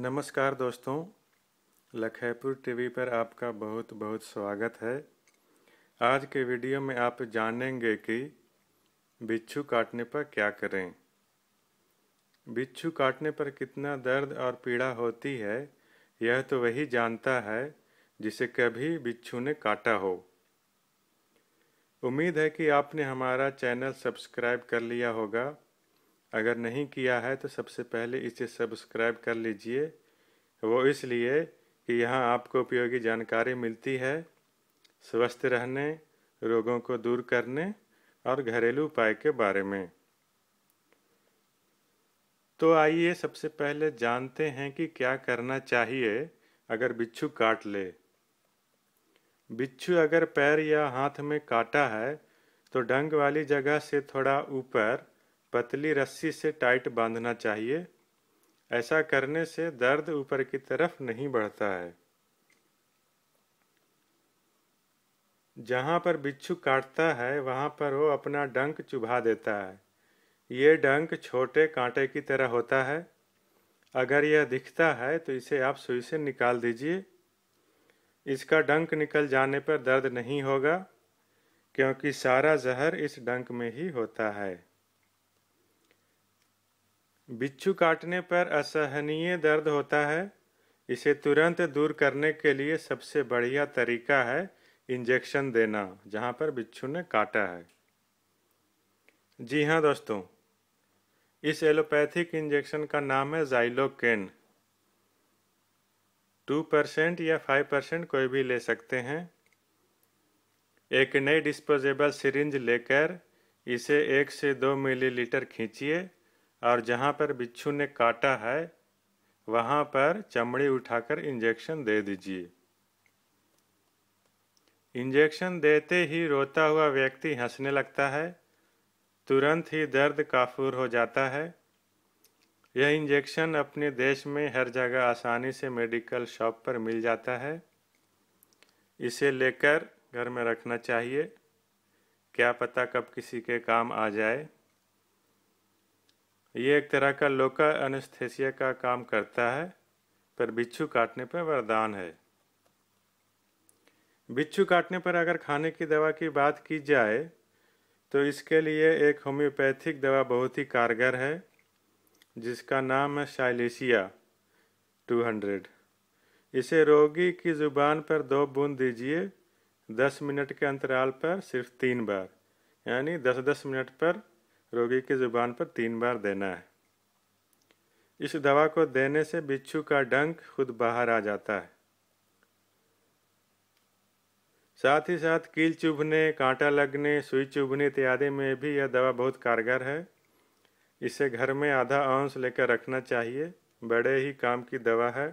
नमस्कार दोस्तों लखेपुर टीवी पर आपका बहुत बहुत स्वागत है आज के वीडियो में आप जानेंगे कि बिच्छू काटने पर क्या करें बिच्छू काटने पर कितना दर्द और पीड़ा होती है यह तो वही जानता है जिसे कभी बिच्छू ने काटा हो उम्मीद है कि आपने हमारा चैनल सब्सक्राइब कर लिया होगा अगर नहीं किया है तो सबसे पहले इसे सब्सक्राइब कर लीजिए वो इसलिए कि यहाँ आपको उपयोगी जानकारी मिलती है स्वस्थ रहने रोगों को दूर करने और घरेलू उपाय के बारे में तो आइए सबसे पहले जानते हैं कि क्या करना चाहिए अगर बिच्छू काट ले बिच्छू अगर पैर या हाथ में काटा है तो डंग वाली जगह से थोड़ा ऊपर पतली रस्सी से टाइट बांधना चाहिए ऐसा करने से दर्द ऊपर की तरफ नहीं बढ़ता है जहाँ पर बिच्छू काटता है वहाँ पर वो अपना डंक चुभा देता है ये डंक छोटे कांटे की तरह होता है अगर यह दिखता है तो इसे आप सुई से निकाल दीजिए इसका डंक निकल जाने पर दर्द नहीं होगा क्योंकि सारा जहर इस डंक में ही होता है बिच्छू काटने पर असहनीय दर्द होता है इसे तुरंत दूर करने के लिए सबसे बढ़िया तरीका है इंजेक्शन देना जहाँ पर बिच्छू ने काटा है जी हाँ दोस्तों इस एलोपैथिक इंजेक्शन का नाम है जाइलोकेन टू परसेंट या फाइव परसेंट कोई भी ले सकते हैं एक नई डिस्पोजेबल सिरिंज लेकर इसे एक से दो मिलीलीटर खींचिए और जहाँ पर बिच्छू ने काटा है वहाँ पर चमड़ी उठाकर इंजेक्शन दे दीजिए इंजेक्शन देते ही रोता हुआ व्यक्ति हंसने लगता है तुरंत ही दर्द काफूर हो जाता है यह इंजेक्शन अपने देश में हर जगह आसानी से मेडिकल शॉप पर मिल जाता है इसे लेकर घर में रखना चाहिए क्या पता कब किसी के काम आ जाए ये एक तरह का लोकल अनस्थेसिया का काम करता है पर बिच्छू काटने पर वरदान है बिच्छू काटने पर अगर खाने की दवा की बात की जाए तो इसके लिए एक होम्योपैथिक दवा बहुत ही कारगर है जिसका नाम है शाइलेशिया 200 इसे रोगी की ज़ुबान पर दो बूंद दीजिए 10 मिनट के अंतराल पर सिर्फ तीन बार यानी 10-10 मिनट पर रोगी की जुबान पर तीन बार देना है इस दवा को देने से बिच्छू का डंक खुद बाहर आ जाता है साथ ही साथ कील चुभने कांटा लगने सुई चुभने इत्यादि में भी यह दवा बहुत कारगर है इसे घर में आधा औंस लेकर रखना चाहिए बड़े ही काम की दवा है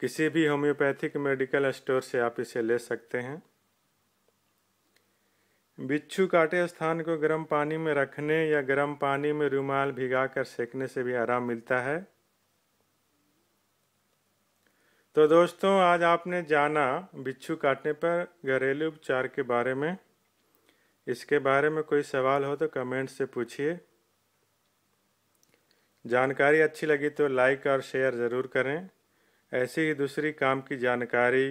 किसी भी होम्योपैथिक मेडिकल स्टोर से आप इसे ले सकते हैं बिच्छू काटे स्थान को गर्म पानी में रखने या गर्म पानी में रुमाल भिगाकर सेकने से भी आराम मिलता है तो दोस्तों आज आपने जाना बिच्छू काटने पर घरेलू उपचार के बारे में इसके बारे में कोई सवाल हो तो कमेंट से पूछिए जानकारी अच्छी लगी तो लाइक और शेयर ज़रूर करें ऐसी ही दूसरी काम की जानकारी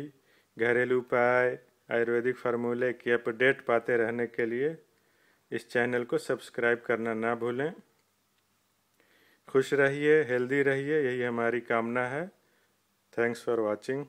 घरेलू उपाय आयुर्वेदिक फार्मूले की अपडेट पाते रहने के लिए इस चैनल को सब्सक्राइब करना ना भूलें खुश रहिए हेल्दी रहिए यही हमारी कामना है थैंक्स फॉर वॉचिंग